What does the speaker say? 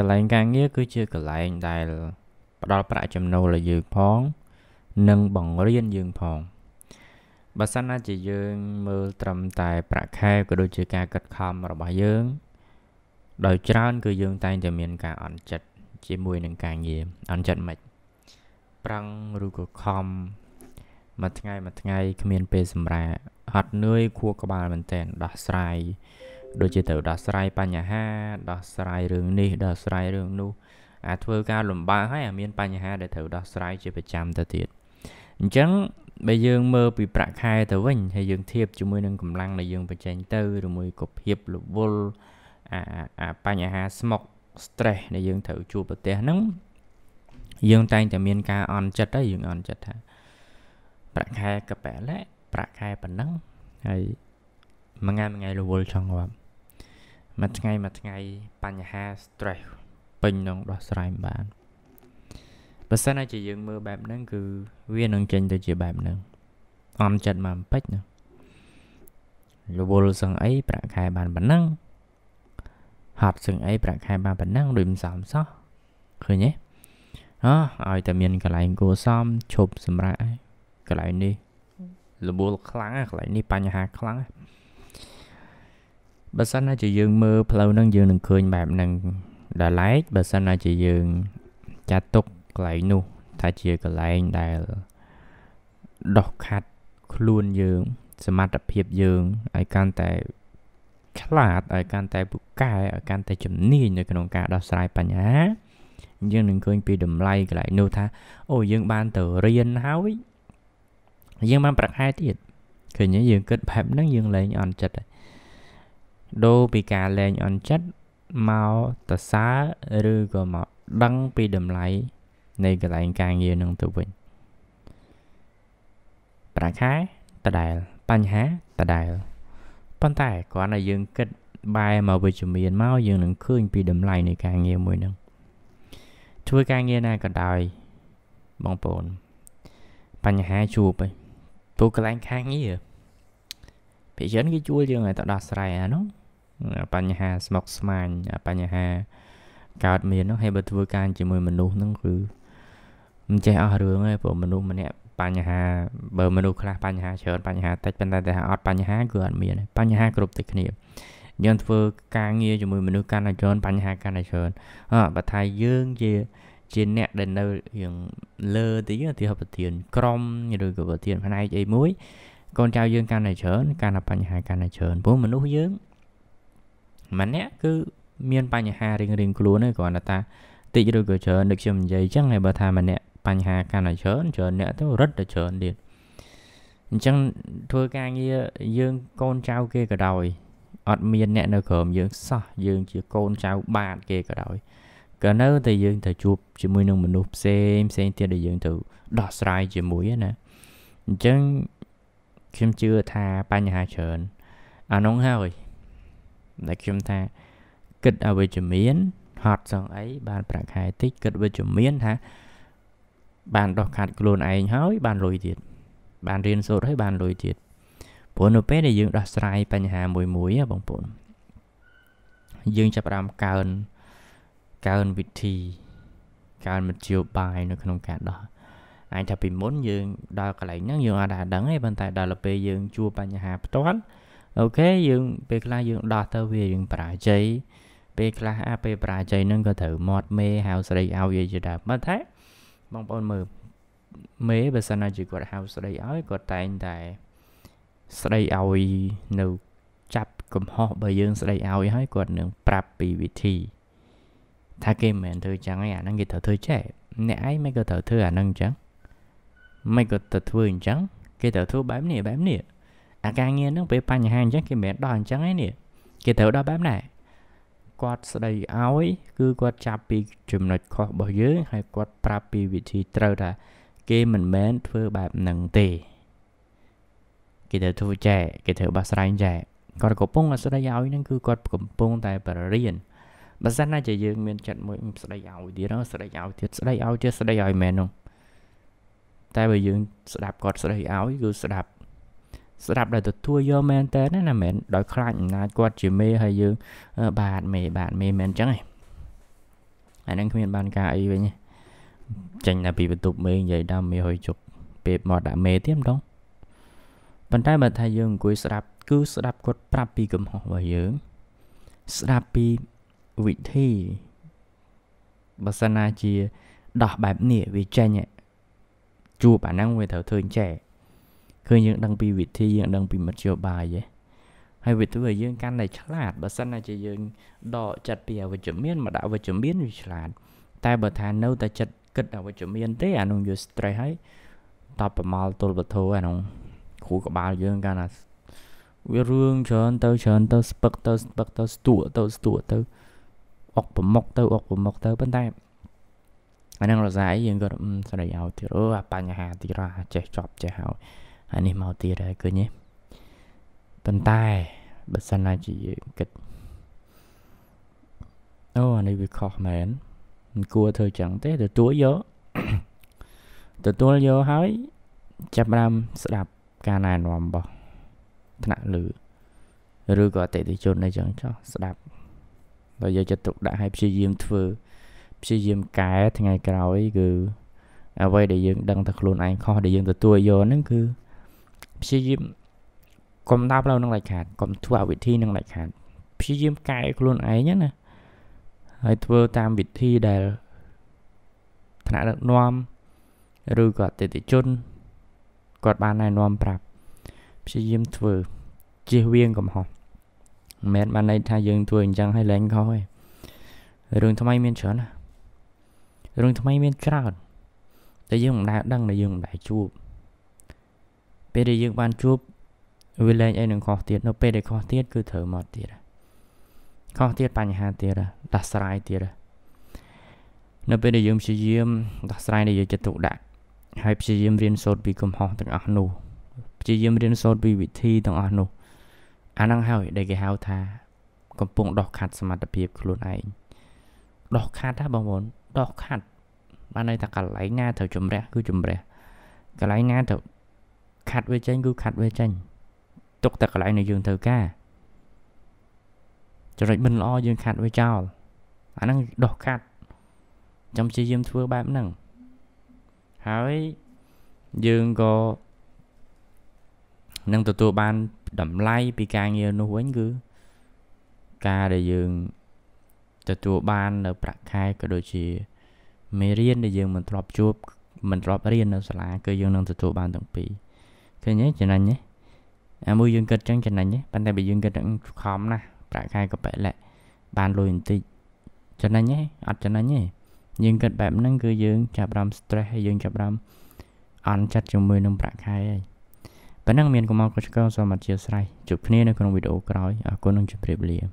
កន្លែងការងារគឺជាកន្លែងដែលផ្ដល់ប្រាក់ចំណូលឲ្យយើងផង និងបង្រៀនយើងផងបើសិនណាជាយើងមើលត្រឹមតែប្រាក់ខែក៏ដូចជាការកឹកខំរបស់យើង ដោយច្រើនគឺយើងតែងតែមានការអន់ចិត្តជាមួយនឹងការងារអន់ចិត្តមិនប្រឹងឬក៏ខំមួយថ្ងៃមួយថ្ងៃគ្មានពេលសម្រាកហត់នឿយខួរក្បាលមែនទែនដោះស្រាយដូចជាត្រូវដោះស្រាយបញ្ហាដោះស្រាយរឿងនេះដោះស្រាយរឿងនោះអាចធ្វើការលំបាកហើយអាចមាន បញ្ហាដែលត្រូវដោះស្រាយជាប្រចាំទៅទៀតអញ្ចឹងបើយើងមើលពីប្រាក់ខែទៅវិញហើយយើងធៀបជាមួយនឹងកម្លាំងដែលយើងបញ្ចេញទៅឬមួយក៏ភាពរវល់អាអាបញ្ហាស្មុគ stress ដែលយើងត្រូវជួបប្រទះហ្នឹងយើងតែងតែមានការអន់ចិត្តហើយយើងអន់ចិត្តថាប្រាក់ខែកប៉ែលប្រាក់ខែប៉ុណ្ណឹងហើយមួយថ្ងៃមួយថ្ងៃរវល់ចង់ងាប់មួយថ្ងៃមួយថ្ងៃបញ្ហា stress ពេញនឹងដោះស្រាយបានបើសិនជាយើងមើលបែបហ្នឹងគឺវានឹងចេញទៅជាបែបហ្នឹងអមចិត្តមកបន្តិចណាលវលសឹងអីប្រាក់ខែបានប៉ុណ្ណឹងហត់សឹងអីប្រាក់ខែបានប៉ុណ្ណឹងដូចមិនសមសោះឃើញទេអោះឲ្យតែមានកន្លែងគួរសមឈប់សម្រាកហើយកន្លែងនេះលវលខ្លាំងកន្លែងនេះបញ្ហាខ្លាំងបើសិនណាជាយើងមើលផ្លូវហ្នឹងយើងនឹងឃើញបែបហ្នឹងដល់ឡែកបើសិនណាជាយើងចាត់ទុកកន្លែងនោះ ថាជាកន្លែងដែលដោះខាត់ខ្លួនយើងសមត្ថភាពយើងឲ្យកាន់តែឆ្លាតឲ្យកាន់តែពូកែឲ្យកាន់តែជំនាញនៅក្នុងការដោះស្រាយបញ្ហាយើងនឹងឃើញពីតម្លៃកន្លែងនោះថាអូយើងបានទៅរៀនហើយយើងបានប្រាក់ខែទៀតឃើញយើងគិតបែបហ្នឹងយើងលែងអន់ចិត្តហើយដូរពីការលែងអន់ចិត្តមកទៅសើឬក៏មកដឹងពីតម្លៃនៃកន្លែងការងារនឹងទៅវិញប្រាក់ខែដដែលបញ្ហាដដែលប៉ុន្តែគ្រាន់តែយើងគិតបែរមកវិជ្ជមានមកយើងនឹងឃើញពីតម្លៃនៃការងារមួយនឹងធ្វើការងារណាក៏ដោយបងប្អូនបញ្ហាជួបឯងពួកកន្លែងការងារភាគច្រើនគេជួយយើងឲ្យទៅដោះស្រាយអានោះបញ្ហាស្មុគស្មាញបញ្ហាកើតមាននោះហើយបើធ្វើការជាមួយមនុស្សហ្នឹងគឺមិនចេះអស់រឿងទេព្រោះមនុស្សម្នាក់បញ្ហាបើមនុស្សខ្លះបញ្ហាច្រើនបញ្ហាតិចប៉ុន្តែតែអត់បញ្ហាគឺអត់មានបញ្ហាគ្រប់តែគ្នាយើងធ្វើការងារជាមួយមនុស្សកាន់តែច្រើនបញ្ហាកាន់តែច្រើនអើបើថាយើងជាជាអ្នកដែលនៅរៀងលើទៅយើងទីហប្រធាន ក្រមឬក៏ប្រធានផ្នែកអីមួយកូនចៅយើងកាន់តែច្រើនកាន់តែបញ្ហាកាន់តែច្រើនព្រោះមនុស្សយើងម្នាក់គឺមាន បញ្ហារៀងរៀងខ្លួនទេគ្រាន់តែតាតិចឬក៏ច្រើនដូចខ្ញុំនិយាយអញ្ចឹងហើយបើថាម្នាក់បញ្ហាកាន់តែច្រើនច្រើនអ្នកទៅរឹតតែច្រើនទៀតអញ្ចឹងធ្វើការងារយើងកូនចៅគេក៏ដោយអត់មានអ្នកនៅក្រោមយើងសោះយើងជាកូនចៅបាទគេក៏ដោយក៏នៅតែយើងត្រូវជួបជាមួយនឹងមនុស្សផ្សេងផ្សេងទៀតដែលយើងត្រូវដោះស្រាយជាមួយណាអញ្ចឹងខ្ញុំជឿថាបញ្ហាច្រើនអានោះហើយដែលខ្ញុំថាគិតអវិជ្ជមានហត់សងអីបានប្រាក់ខែតិចគិតវិជ្ជមានថាបានដោះកាត់ខ្លួនឯងហើយបានលុយទៀតបានរៀនសូត្រហើយបានលុយទៀតព្រោះនៅពេលដែលយើងដោះស្រាយបញ្ហាមួយមួយបងប្អូនយើងចាប់ផ្ដើមកើនកើនវិធីកើនមធ្យោបាយ នៅក្នុងការដោះអាចថាពីមុនយើងដល់កន្លែងហ្នឹងយើងអាចដឹងទេប៉ុន្តែដល់ពេលយើងជួបបញ្ហាផ្ទាល់អូខេយើងពេលខ្លះយើងដោះទៅវាយើងបរាជ័យពេលខ្លះអាពេលបរាជ័យហ្នឹងក៏ត្រូវមាត់មេហៅស្រីឲ្យវាជាដើមបើថាបងប្អូនមើលមេបើសិនជាគាត់ហៅស្រីឲ្យគាត់តែងតែស្ដីឲ្យនៅចាប់កំហុសបើយើងស្ដីឲ្យហើយគាត់នឹងប្រាប់ពីវិធីថាគេមិនមែនធ្វើចឹងឯងអាហ្នឹងគេត្រូវធ្វើចេះអ្នកឯងមិនក៏ត្រូវធ្វើអាហ្នឹងចឹងមិនក៏ទៅធ្វើអញ្ចឹងគេត្រូវធ្វើបែបនេះបែបនេះអាការងារហ្នឹងពេលបញ្ហាអញ្ចឹងគេមិនមែនដោះអញ្ចឹងទេនេះគេត្រូវដោះបែបណាគាត់ស្ដីឲ្យគឺគាត់ចាប់ពីចំណុចខុសរបស់យើងហើយគាត់ប្រាប់ពីវិធីត្រូវថាគេមិនមែនធ្វើបែបហ្នឹងទេគេត្រូវធ្វើចែកគេត្រូវបោះស្រាយចែកគាត់កំពុងស្ដីឲ្យហ្នឹងគឺគាត់កំពុងតែ បរៀនបើសិនណាជាយើង មានចិត្តមួយ ស្ដីឲ្យទៀតស្ដីឲ្យទៀតស្ដីឲ្យទៀតស្ដីឲ្យមែននោះតែបើយើង ស្ដាប់គាត់ស្ដីឲ្យគឺស្ដាប់ស្ដាប់ដែលទទួលយកមែនតើណាមែនដោយខ្លាចអំណាចគាត់ជាមេហើយយើងបាទមេបាទមេមែនអញ្ចឹងឯងអានឹងគ្មានបានការអីវិញចេញតែពីបន្ទប់មេនិយាយដល់មេហុយជប់ពេលមកដាក់មេទៀតម្ដងប៉ុន្តែបើថាយើងអង្គុយស្ដាប់គឺស្ដាប់គាត់ប្រាប់ពីកំហុសរបស់យើងស្ដាប់ពីវិធីបើសិនណាជាដោះបែបនេះវាចេញជួបអាហ្នឹងវាត្រូវធ្វើអញ្ចេះឃើញយើងដឹងពីវិធីយើងដឹងពីមធ្យោបាយឯងហើយវាធ្វើឲ្យយើងកាន់តែឆ្លាតបើសិនជាយើងដកចិត្តពីអវិជ្ជមានមកដាក់វិជ្ជមានវាឆ្លាតតែបើថានៅតែចិត្តគិតអវិជ្ជមានទេអានោះយក stress ហើយតបប្រមាលទល់វត្ថុអានោះគ្រូក្បាលយើងកាន់តែវារឿងច្រើនទៅច្រើនទៅស្ពឹកទៅស្ពឹកទៅស្ទួទៅស្ទួទៅអុកប្រមុកទៅអុកប្រមុកទៅប៉ុន្តែអានឹងរសាយយើងក៏ស្ដីឲ្យទៀតអូអាបញ្ហាទៀតអាចេះចប់ចេះហើយអានេះមកទៀតហើយឃើញទេប៉ុន្តែបើសិនណាជាយើងគិតអូអានេះវាខុសមែនមិនគួរធ្វើចឹងទេទទួលយកទទួលយកហើយចាប់ដើមស្ដាប់ការណែនាំរបស់ថ្នាក់លើឬក៏អតិថិជនអីចឹងចោះស្ដាប់បើយកចិត្តទុកដាក់ឲ្យព្យាយាមធ្វើព្យាយាមកែថ្ងៃក្រោយគឺអ្វីដែលយើងដឹងថាខ្លួនឯងខុសដែលយើងទទួលយកហ្នឹងគឺព្យាយាមកុំដើរផ្លូវនឹងដាច់ខាតកុំធ្វើអវិធីនឹងដាច់ខាតព្យាយាមកែខ្លួនឯងណាហើយធ្វើតាមវិធីដែលថ្នាក់ដឹកនាំឬក៏អតិថិជនគាត់បានណែនាំប្រាប់ព្យាយាមធ្វើជៀសវាងកំហុសមិនមែនបានន័យថាយើងធ្វើអញ្ចឹងហើយលែងខុសទេរឿងថ្មីមានច្រើនណារឿងថ្មីមានច្រើនតែយើងមិនដែលដឹងដែលយើងមិនដែលជួបពេលដែលយើងបានជួបវាលែងអីនឹងខុសទៀតនៅពេលដែលខុសទៀតគឺត្រូវមកទៀតខុសទៀតបញ្ហាទៀតដោះស្រាយទៀតនៅពេលដែលយើងព្យាយាមដោះស្រាយដែលយើងចិត្តទុកដាក់ ហើយព្យាយាមរៀនសូត្រពីកំហុសទាំងអស់នោះព្យាយាមរៀនសូត្រពីវិធីទាំងអស់នោះអាហ្នឹងហើយដែលគេហៅថា កំពុងដោះខាត់សមត្ថភាពខ្លួនឯងដោះខាត់ណាបងប្អូនដោះខាត់បានន័យថាកន្លែងណាត្រូវជំរះគឺជំរះកន្លែងណាត្រូវខាត់វាចេញគឺខាត់វាចេញទុកតែកន្លែងដែលយើងត្រូវការចំណុចមិនល្អយើងខាត់វាចោលអាហ្នឹងដោះខាត់ចាំព្យាយាមធ្វើបែបហ្នឹងហើយយើងក៏នឹងទទួលបានតម្លៃពីការងារនោះវិញគឺការដែលយើងទទួលបាននៅប្រាក់ខែក៏ដូចជាមេរៀនដែលយើងមិនធ្លាប់ជួប មិនធ្លាប់រៀននៅសាលាគឺយើងនឹងទទួលបានទាំងពីរឃើញទេចំណេញទេអាមួយយើងគិតចឹងចំណេញទេប៉ុន្តែបើយើងគិតខំណាស់ប្រាក់ខែក៏បែកលាក់បានលុយបន្តិចចំណេញទេអត់ចំណេញទេយើងគិតបែបហ្នឹងគឺយើង ចាប់រំ stress ហើយយើងចាប់រំអន់ចិត្តជាមួយនឹងប្រាក់ខែហើយប៉ុណ្ណឹងមានកុំអកុសកលសូមអធិស្ឋានជួបគ្នានៅក្នុងវីដេអូក្រោយអរគុណនិងជម្រាបលា